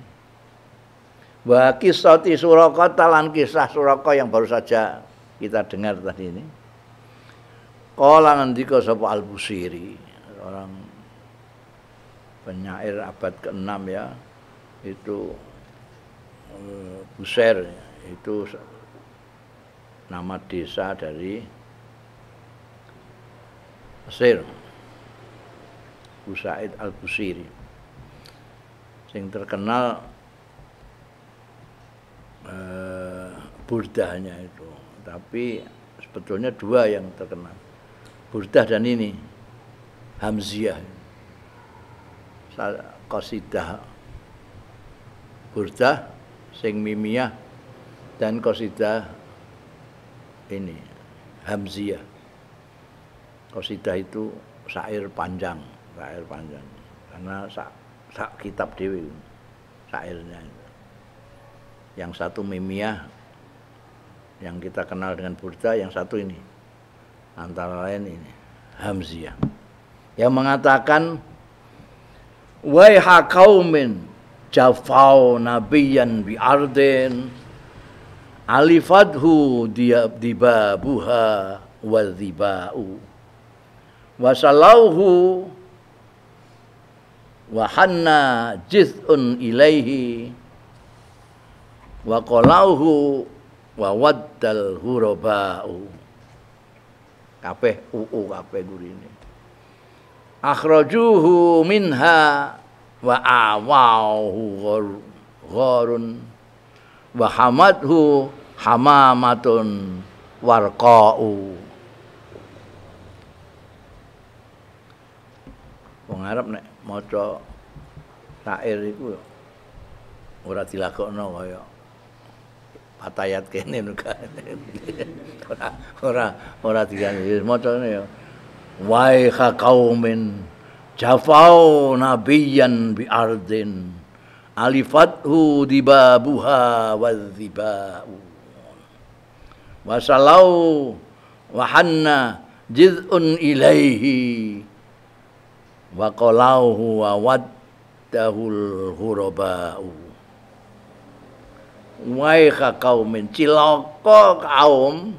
Wa kisati suraka talan kisah suraka yang baru saja kita dengar tadi ini. Kala ngendika sapa Al-Busiri, orang penyair abad ke-6 ya, itu eh, Buser itu nama desa dari Mesir. Busaid Al-Busiri sing terkenal eh, burdahnya itu tapi sebetulnya dua yang terkenal burdah dan ini hamziah kosidah burdah sing mimiah dan kosidah ini hamziah kosidah itu syair panjang syair panjang karena sak kitab dewi sairnya yang satu mimiah yang kita kenal dengan burda yang satu ini antara lain ini hamziah yang mengatakan waiha kaumin jafau nabiyan bi arden alifadhu dia dibabuha wal dibau wasalauhu wa hanna jiz'un ilaihi wa qalauhu wa waddal huraba'u kabeh uu kabeh gurine akhrajuhu minha wa awahu gharun wa hamadhu hamamatun warqa'u wong arab nek maca syair iku ya. ora dilakokno kaya patayat kene nukane. ora ora ora maca ngene ya. Wai kaumin jafau nabiyan bi ardin alifathu dibabuha wadzibau wasalau wahanna jiz'un ilaihi wa qalauhu wa waddahul hurabau Waiha kaumin cilaka kaum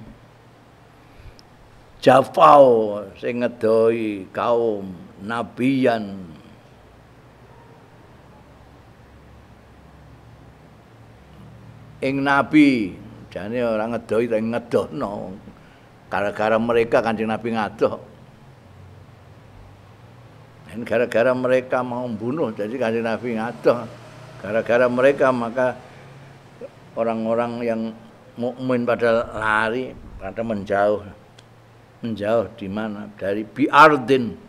Jafau sing ngedohi kaum nabiyan ing nabi jane ora ngedohi ta ngedohno gara-gara mereka kanjeng nabi ngadoh gara-gara mereka mau membunuh, jadi kanji Nabi ngadoh gara-gara mereka maka orang-orang yang mukmin pada lari pada menjauh menjauh di mana dari biardin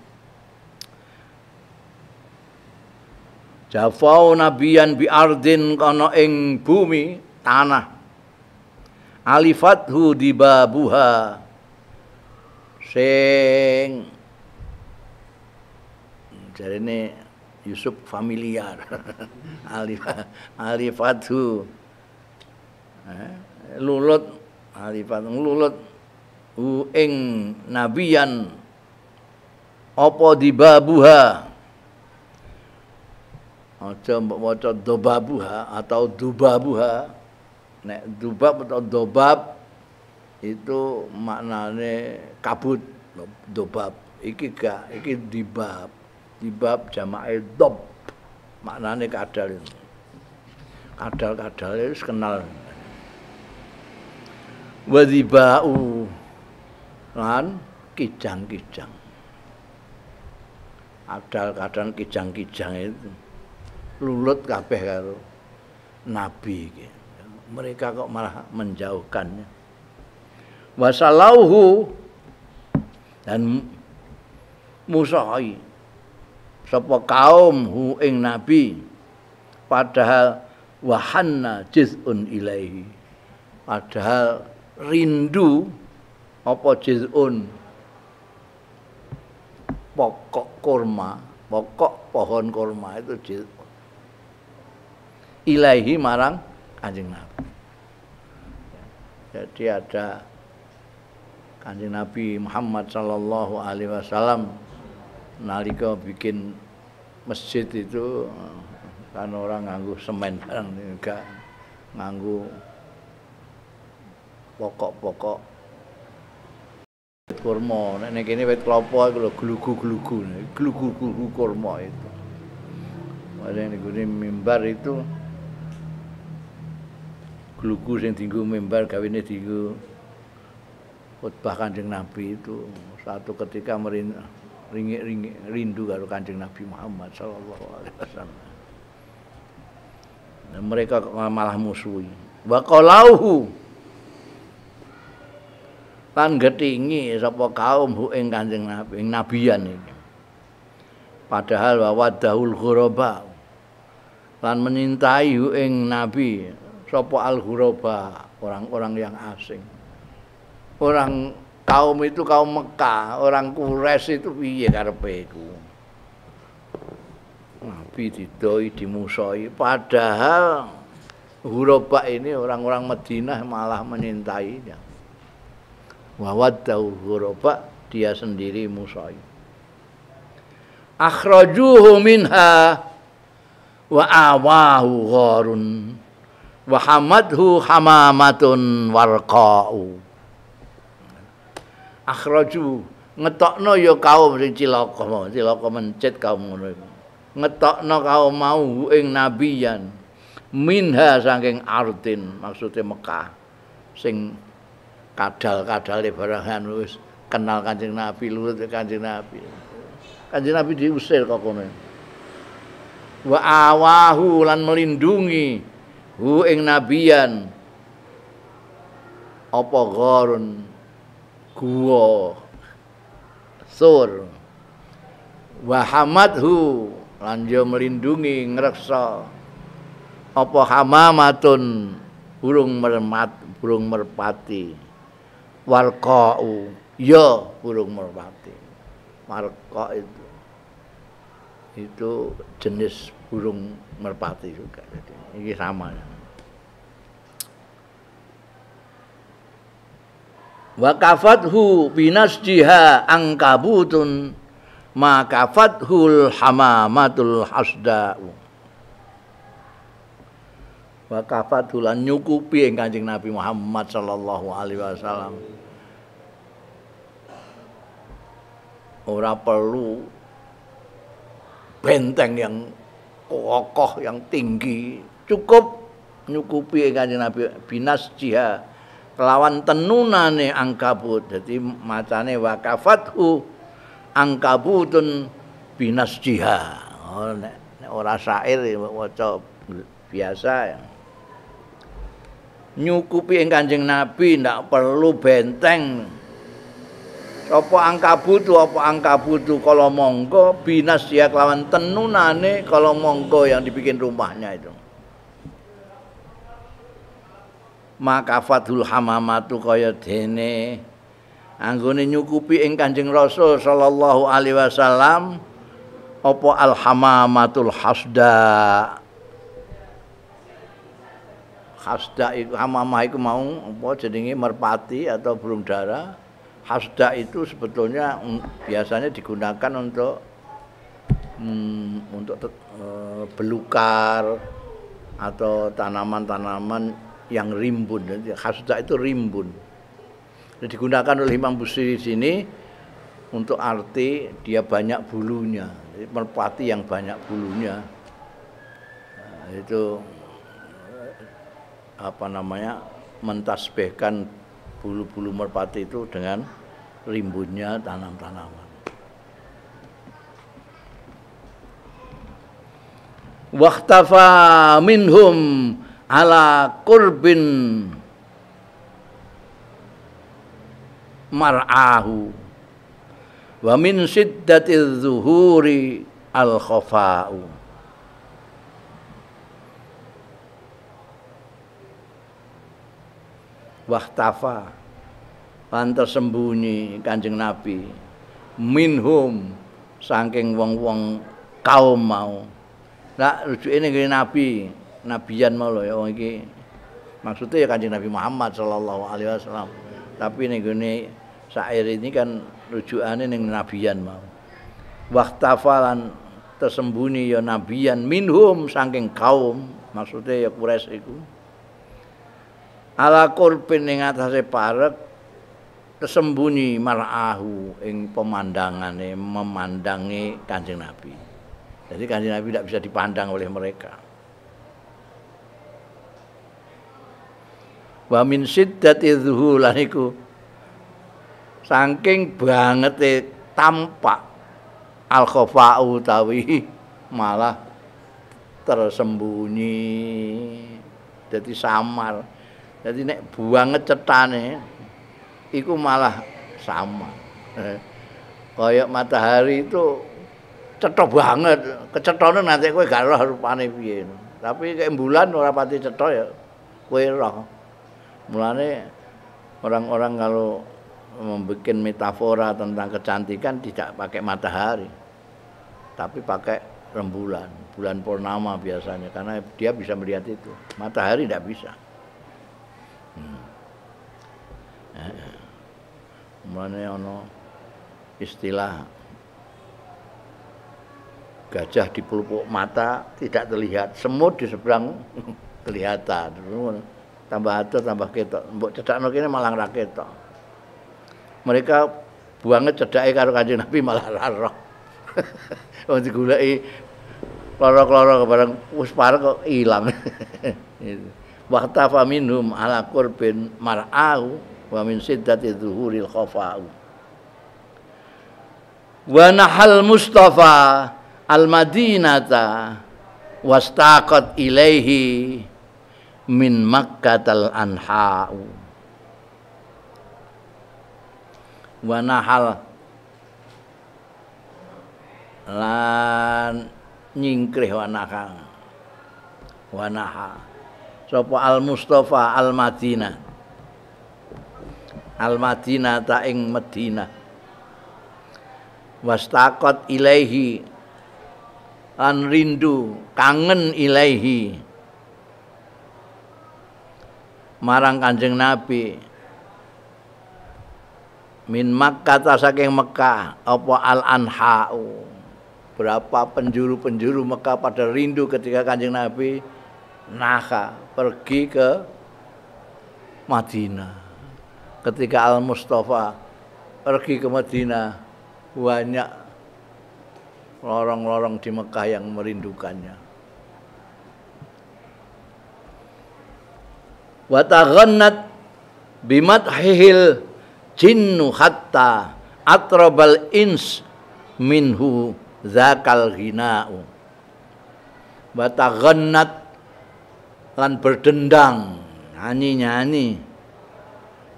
Jafau nabiyan biardin kono ing bumi tanah alifathu babuha. sing jadi ini Yusuf familiar, alifatu, eh, lulut, alifatu lulut, uing nabiyan opo babuha Aja mbok maca dobabuha atau dubabuha. Nek dubab atau dobab itu maknane kabut, dobab. Iki gak, iki dibab di bab dob maknanya kadal kadal-kadal itu kenal wadibau lan kijang-kijang kadal-kadal kijang-kijang itu lulut kabeh karo nabi mereka kok malah menjauhkannya wasalauhu dan musai sapa kaum hu ing nabi padahal wahanna jizun ilaihi padahal rindu apa jizun pokok kurma pokok pohon kurma itu jizun ilaihi marang kanjeng nabi jadi ada kanjeng nabi Muhammad sallallahu alaihi wasallam nalika bikin masjid itu kan orang nganggu semen kan enggak nganggu pokok-pokok kurma nek ini kene wit klopo iku lho glugu-glugu glugu-glugu kurma itu Padahal ini mimbar itu Gluku yang tinggu mimbar kawinnya tinggu Khutbah kanjeng Nabi itu Satu ketika merintah ringi, ringi, rindu karo kanjeng Nabi Muhammad sallallahu alaihi wasallam. Dan mereka malah musuhi. Wa qalauhu lan getingi sapa kaum hu ing kanjeng Nabi, ing nabian ini. Padahal wa wadahul ghuraba lan menintai hu ing nabi sapa al ghuraba orang-orang yang asing. Orang kaum itu kaum Mekah, orang Quraisy itu piye karepe iku. Nabi didoi, dimusoi padahal Huraba ini orang-orang Madinah malah menyintainya. Wawaddahu Huraba dia sendiri musoi. Akhrajuhu minha wa awahu gharun wa hamadhu hamamatun warqa'u akhraju ngetokno ya kaum sing cilaka cilaka mencit kaum ngono ngetokno kaum mau ing nabiyan minha saking ardin maksude Mekah sing kadal-kadale barangan kenal Kanjeng Nabi lurut Kanjeng Nabi Kanjeng Nabi diusir kok kene wa awahu lan melindungi hu ing nabiyan apa gharun guwa sur wahamathu lan melindungi ngreksa apa hamamatun burung mermat burung merpati warqau ya burung merpati warqa itu itu jenis burung merpati juga jadi ini sama ya. wa kafathu binasjiha angkabutun ma kafathul hamamatul hasda'u wa kafathul nyukupi yang Kanjeng Nabi Muhammad sallallahu alaihi wasallam ora perlu benteng yang kokoh yang tinggi cukup nyukupi yang Kanjeng Nabi binas jiha kelawan tenunane angkabut jadi macane wakafathu angkabutun binasjiha oh, nek, nek ora syair waca biasa ya. nyukupi ing kanjeng nabi ndak perlu benteng apa angkabut apa angkabut kala monggo binasjiha kelawan tenunane kala monggo yang dibikin rumahnya itu maka fathul hamamatu kaya dene anggone nyukupi ing Kanjeng Rasul sallallahu alaihi wasallam apa al hamamatul hasda hasda itu hamamah itu mau apa jenenge merpati atau burung dara hasda itu sebetulnya biasanya digunakan untuk hmm, untuk uh, belukar atau tanaman-tanaman yang rimbun. Khasda itu rimbun. Jadi digunakan oleh Imam Busiri di sini untuk arti dia banyak bulunya, merpati yang banyak bulunya. Nah, itu eh, apa namanya mentasbihkan bulu-bulu merpati itu dengan rimbunnya tanam-tanaman. Waktafa minhum ala kurbin mar'ahu wa min siddati zuhuri al khafa'u wahtafa lan tersembunyi Kanjeng Nabi minhum saking wong-wong kaum mau nak rujuke ning Nabi nabian mau ya wong iki maksudnya ya kanjeng Nabi Muhammad sallallahu alaihi wasallam tapi ning gone syair ini kan rujukane ning nabian mau waqtafalan tersembunyi ya nabian minhum saking kaum maksudnya ya Quraisy iku ala korpin yang atase parek tersembunyi mar'ahu ing pemandangane memandangi Kanjeng Nabi. Jadi Kanjeng Nabi tidak bisa dipandang oleh mereka. wa min siddati dhuhulan iku saking bangete tampak al khafa'u tawi malah tersembunyi jadi samar jadi nek buanget cetane iku malah samar eh, kayak matahari itu cetok banget kecetone nanti kowe gak roh rupane piye tapi kayak bulan ora pati cetok ya kowe roh Mulane orang-orang kalau membuat metafora tentang kecantikan tidak pakai matahari, tapi pakai rembulan, bulan purnama biasanya karena dia bisa melihat itu. Matahari tidak bisa. Hmm. Eh, eh. Mulane ono istilah gajah di pelupuk mata tidak terlihat, semut di seberang kelihatan tambah atur tambah ketok mbok cedakno kene malah ra ketok mereka buangnya cedake karo kanjeng Nabi malah ra wong digoleki loro-loro barang wis kok ilang waqta fa minhum ala qurbin mar'au wa min siddati dhuhuril khafa'u wa nahal mustafa al madinata wastaqat ilaihi min Makkah al Anha'u wa nahal lan nyingkrih wa nahal wa nahal sapa al Mustafa al madina al madina ta ing Madinah wastaqat ilaihi lan rindu kangen ilaihi marang Kanjeng Nabi min Makkah ta saking Mekah apa al anhau berapa penjuru-penjuru Mekah pada rindu ketika Kanjeng Nabi naha pergi ke Madinah ketika Al Mustafa pergi ke Madinah banyak lorong-lorong di Mekah yang merindukannya wa taghannat bimadhihil jinnu hatta atrabal ins minhu zakal ghina'u wa taghannat lan berdendang nyanyi-nyanyi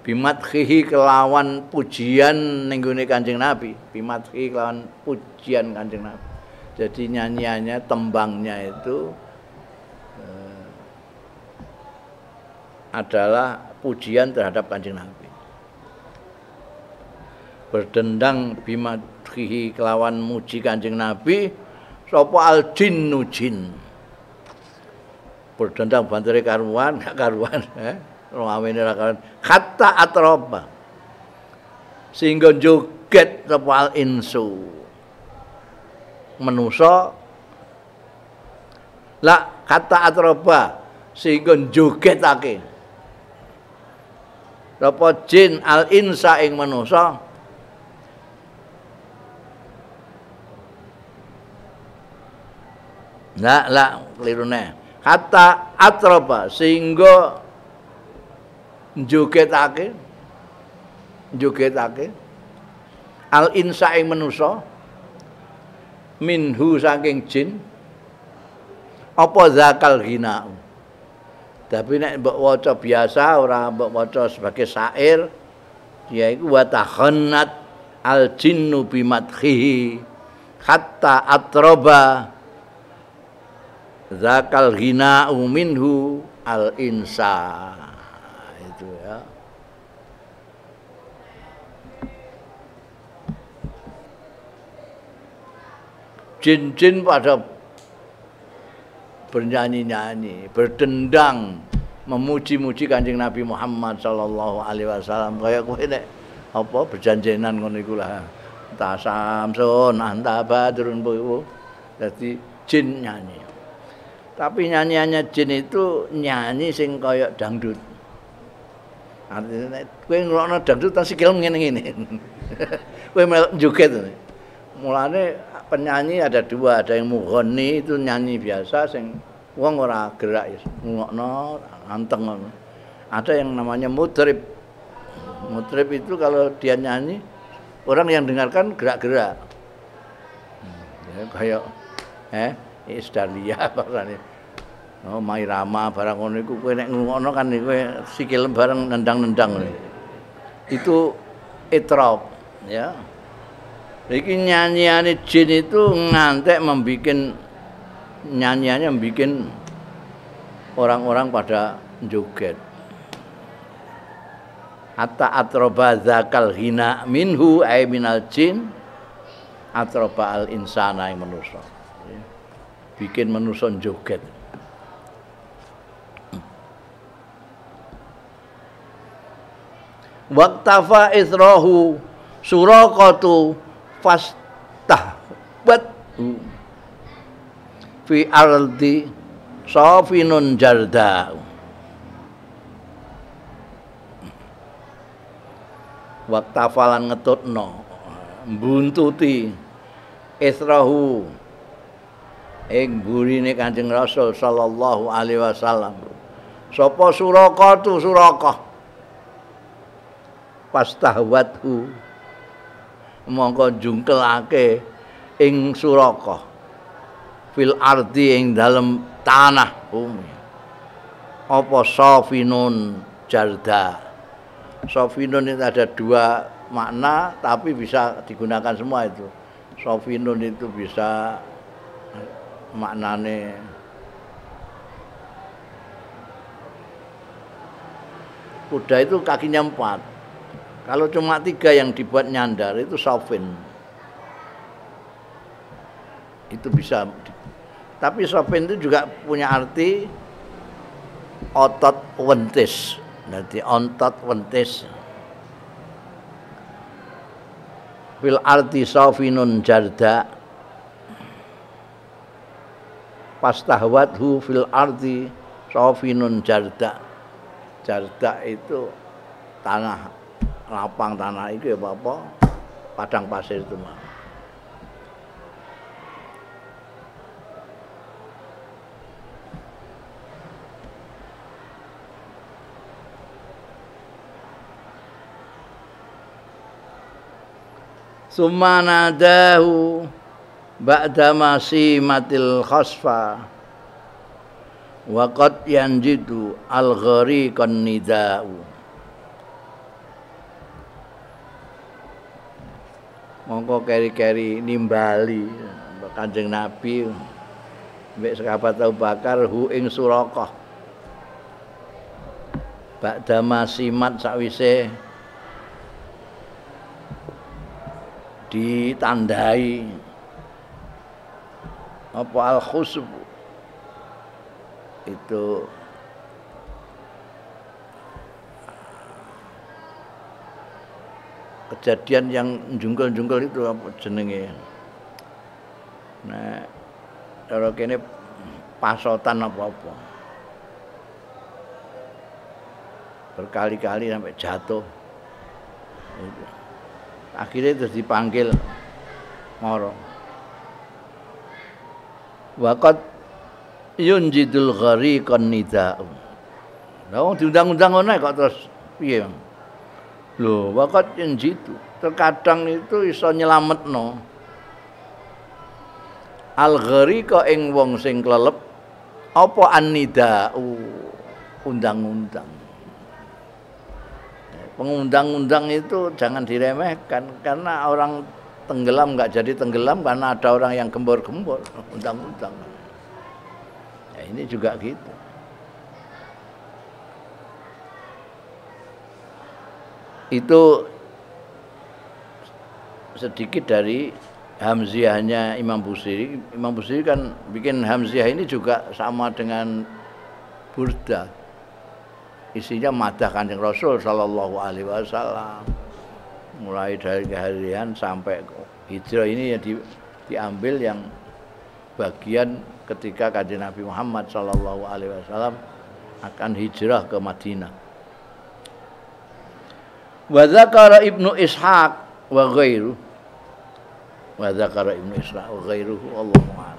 bimadhihi kelawan pujian ning Kanjeng Nabi bimat bimadhihi kelawan pujian Kanjeng Nabi jadi nyanyiannya tembangnya itu adalah pujian terhadap kanjeng Nabi. Berdendang bima bimadhihi kelawan muji kanjeng Nabi sopo al jinnu jin. Berdendang bantere karuan, gak karuan, eh. Ramene ini karuan. Kata atroba. Sehingga joget sopo al insu. menuso. lah kata atroba sehingga jogetake. Napa jin al insa ing manusa Nah, lah kelirune. Kata atropa sehingga jugetake jugetake al insa ing manusa minhu saking jin apa zakal ghina'u tapi nak mbok waca biasa orang mbok waca sebagai sair, ya wa takhannat al jinnu bimadhihi hatta atroba zakal ghina minhu al insa itu ya jin-jin pada bernyanyi-nyanyi, berdendang memuji-muji Kanjeng Nabi Muhammad sallallahu alaihi wasallam kaya kowe nek apa berjanjenan ngono iku lah. Ta Samson anta badrun bu. Dadi jin nyanyi. Tapi nyanyiannya jin itu nyanyi sing kaya dangdut. Artinya, kue ngelakna dangdut, tak sikil mengene-ngene. kue melak joget. Mulanya, penyanyi ada dua, ada yang mughani itu nyanyi biasa sing wong ora gerak ya anteng. Ada yang namanya mutrib. Mutrib itu kalau dia nyanyi orang yang dengarkan gerak-gerak. Hmm, ya, kayak eh Isdalia barane. Oh Mairama barang ngono iku kowe nek ngono kan kowe sikil bareng nendang-nendang. Itu itrop ya. Iki nyanyi jin itu ngantek membuat nyanyiannya membuat orang-orang pada joget. Hatta atroba zakal hina minhu ay minal jin atroba al insana yang manusia. Bikin manusia joget. Waktafa isrohu surokotu fastahbat fi ardi safinun jarda waktu waktafalan ngetutno buntuti israhu ing gurine Kanjeng Rasul sallallahu alaihi wasallam sapa suraka tu suraka pastahwatu mongko jungkelake ing suraka fil ardi ing dalem tanah bumi apa safinun jarda safinun itu ada dua makna tapi bisa digunakan semua itu safinun itu bisa maknane kuda itu kakinya empat kalau cuma tiga yang dibuat nyandar itu sofin. Itu bisa. Tapi sofin itu juga punya arti otot wentis. Nanti otot wentis. Fil arti sofinun jarda hu fil arti sofinun jarda. Jarda itu tanah lapang tanah itu ya apa padang pasir itu mah Sumanadahu Ba'da masimatil khasfa wa qad yanjidu al-ghariqan nida'u mongko keri-keri nimbali kanjeng nabi mbek sekapat tau bakar hu ing surakah Ba'da masimat sakwise ditandai apa al khusub itu kejadian yang jungkel-jungkel itu apa jenenge nah kalau kene pasotan apa-apa berkali-kali sampai jatuh akhirnya terus dipanggil moro wakat yunjidul ghariqan konida, Lah diundang-undang ngono kok terus piye, Loh, wakat yang jitu. Terkadang itu iso no al Algeri ing wong sing klelep apa annida'u undang-undang. Pengundang-undang itu jangan diremehkan karena orang tenggelam nggak jadi tenggelam karena ada orang yang gembor-gembor undang-undang. Ya, ini juga gitu. itu sedikit dari hamziahnya Imam Busiri. Imam Busiri kan bikin hamziah ini juga sama dengan burda. Isinya madah kanjeng Rasul Shallallahu Alaihi Wasallam. Mulai dari keharian sampai hijrah ini yang di, diambil yang bagian ketika kanjeng Nabi Muhammad Shallallahu Alaihi Wasallam akan hijrah ke Madinah. وذكر ابن إسحاق وغيره وذكر ابن إسحاق وغيره الله أعلم